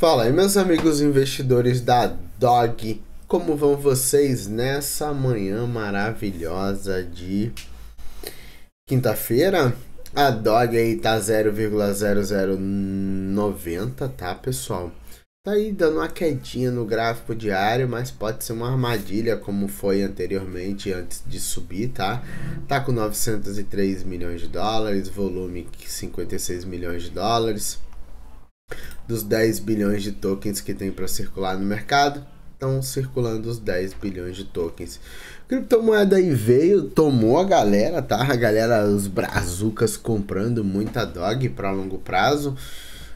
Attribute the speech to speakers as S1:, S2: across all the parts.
S1: Fala aí, meus amigos investidores da Dog. Como vão vocês nessa manhã maravilhosa de quinta-feira? A Dog aí tá 0,0090, tá, pessoal? Tá aí dando uma quedinha no gráfico diário, mas pode ser uma armadilha como foi anteriormente antes de subir, tá? Tá com 903 milhões de dólares, volume 56 milhões de dólares dos 10 bilhões de tokens que tem para circular no mercado, estão circulando os 10 bilhões de tokens. Criptomoeda aí veio, tomou a galera, tá? A galera, os brazucas comprando muita dog para longo prazo.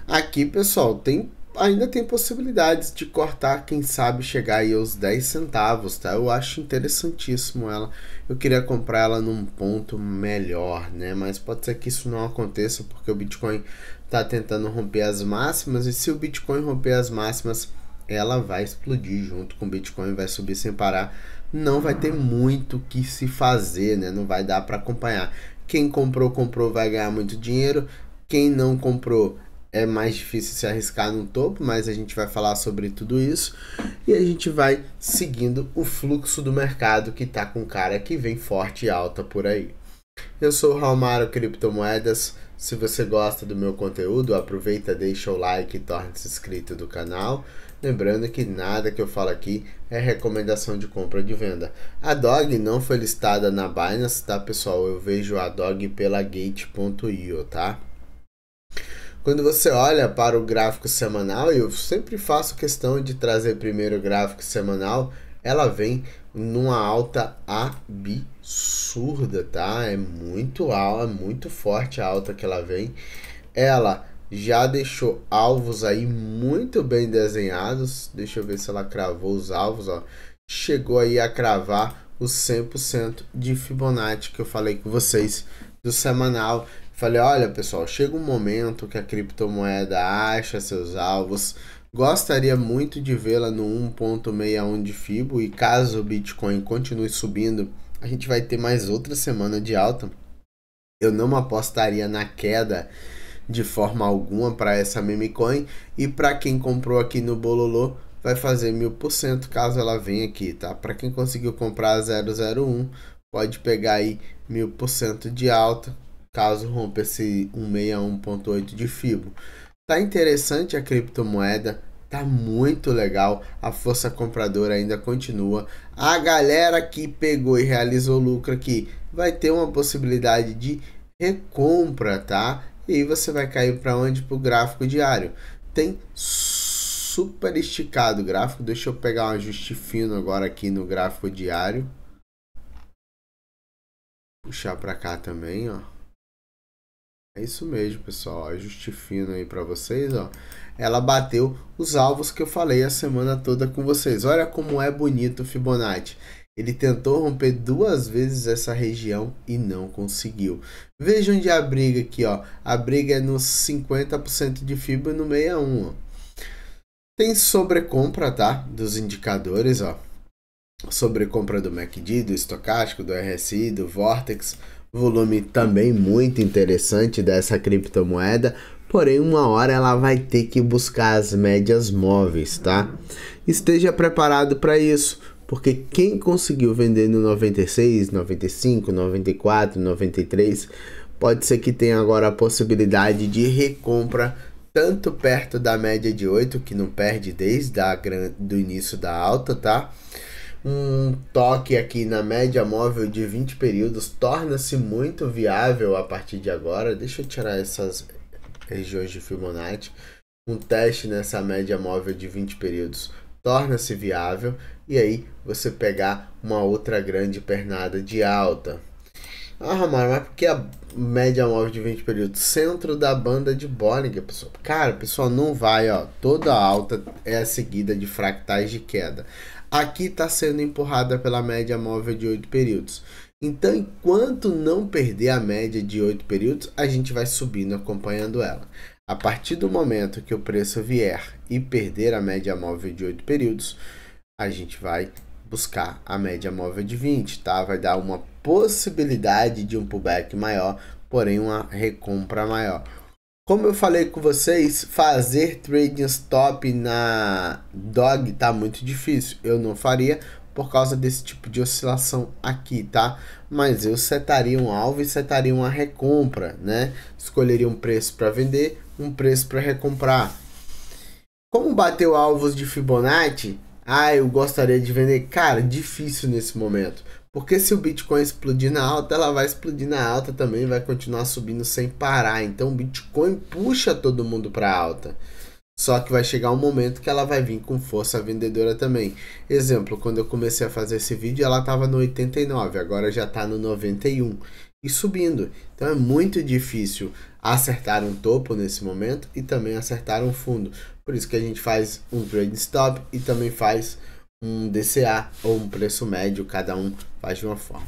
S1: Aqui, pessoal, tem ainda tem possibilidades de cortar, quem sabe chegar aí aos 10 centavos, tá? Eu acho interessantíssimo ela. Eu queria comprar ela num ponto melhor, né? Mas pode ser que isso não aconteça porque o Bitcoin tá tentando romper as máximas e se o Bitcoin romper as máximas, ela vai explodir junto com o Bitcoin, vai subir sem parar. Não vai ter muito que se fazer, né? Não vai dar para acompanhar. Quem comprou, comprou, vai ganhar muito dinheiro. Quem não comprou, é mais difícil se arriscar no topo, mas a gente vai falar sobre tudo isso e a gente vai seguindo o fluxo do mercado que está com cara que vem forte e alta por aí. Eu sou o Raumaro Criptomoedas. Se você gosta do meu conteúdo, aproveita, deixa o like e torne-se inscrito do canal. Lembrando que nada que eu falo aqui é recomendação de compra ou de venda. A DOG não foi listada na Binance, tá pessoal? Eu vejo a DOG pela Gate.io, tá? Quando você olha para o gráfico semanal, e eu sempre faço questão de trazer primeiro o gráfico semanal, ela vem numa alta absurda, tá? É muito alta, é muito forte a alta que ela vem. Ela já deixou alvos aí muito bem desenhados. Deixa eu ver se ela cravou os alvos, ó. Chegou aí a cravar o 100% de Fibonacci que eu falei com vocês do semanal. Falei, olha pessoal, chega um momento que a criptomoeda acha seus alvos. Gostaria muito de vê-la no 1.61 de Fibo e caso o Bitcoin continue subindo, a gente vai ter mais outra semana de alta. Eu não apostaria na queda de forma alguma para essa meme coin e para quem comprou aqui no Bololô vai fazer mil por cento caso ela venha aqui, tá? Para quem conseguiu comprar a 001 pode pegar aí mil por cento de alta caso rompa esse 161.8 de FIBO. Tá interessante a criptomoeda, tá muito legal, a força compradora ainda continua. A galera que pegou e realizou lucro aqui vai ter uma possibilidade de recompra, tá? E aí você vai cair para onde? Para o gráfico diário. Tem super esticado o gráfico. Deixa eu pegar um ajuste fino agora aqui no gráfico diário. Puxar para cá também, ó. É isso mesmo, pessoal. Ajuste fino aí para vocês, ó. Ela bateu os alvos que eu falei a semana toda com vocês. Olha como é bonito o Fibonacci. Ele tentou romper duas vezes essa região e não conseguiu. Veja onde é a briga aqui, ó. A briga é no 50% de fibra no 61, ó. Tem sobrecompra, tá? Dos indicadores, ó. Sobrecompra do MACD, do estocástico, do RSI, do Vortex. Volume também muito interessante dessa criptomoeda, porém uma hora ela vai ter que buscar as médias móveis, tá? Esteja preparado para isso, porque quem conseguiu vender no 96, 95, 94, 93, pode ser que tenha agora a possibilidade de recompra tanto perto da média de 8, que não perde desde a, do início da alta, tá? um toque aqui na média móvel de 20 períodos torna-se muito viável a partir de agora. Deixa eu tirar essas regiões de Fibonacci. Um teste nessa média móvel de 20 períodos torna-se viável e aí você pegar uma outra grande pernada de alta. Ah, Romário, mas é porque a média móvel de 20 períodos? Centro da banda de Bollinger, pessoal. Cara, pessoal, não vai, ó. Toda alta é seguida de fractais de queda. Aqui está sendo empurrada pela média móvel de 8 períodos. Então, enquanto não perder a média de 8 períodos, a gente vai subindo acompanhando ela. A partir do momento que o preço vier e perder a média móvel de 8 períodos, a gente vai buscar a média móvel de 20, tá? Vai dar uma possibilidade de um pullback maior, porém uma recompra maior. Como eu falei com vocês, fazer trading stop na dog tá muito difícil. Eu não faria por causa desse tipo de oscilação aqui, tá? Mas eu setaria um alvo e setaria uma recompra, né? Escolheria um preço para vender, um preço para recomprar. Como bateu alvos de Fibonacci, ah, eu gostaria de vender. Cara, difícil nesse momento. Porque se o Bitcoin explodir na alta, ela vai explodir na alta também, vai continuar subindo sem parar. Então o Bitcoin puxa todo mundo para alta. Só que vai chegar um momento que ela vai vir com força vendedora também. Exemplo, quando eu comecei a fazer esse vídeo, ela estava no 89, agora já está no 91 e subindo. Então é muito difícil acertar um topo nesse momento e também acertar um fundo. Por isso que a gente faz um trade stop e também faz um DCA ou um preço médio, cada um faz de uma forma.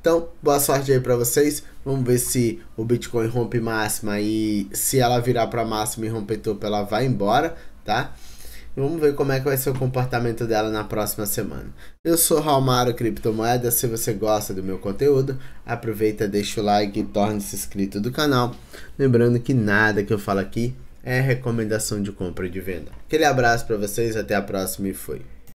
S1: Então, boa sorte aí para vocês. Vamos ver se o Bitcoin rompe máxima e se ela virar para máxima e romper topo, ela vai embora, tá? Vamos ver como é que vai ser o comportamento dela na próxima semana. Eu sou Raumaro Criptomoeda. Se você gosta do meu conteúdo, aproveita, deixa o like e torne-se inscrito do canal. Lembrando que nada que eu falo aqui é recomendação de compra e de venda. Aquele abraço para vocês, até a próxima e fui.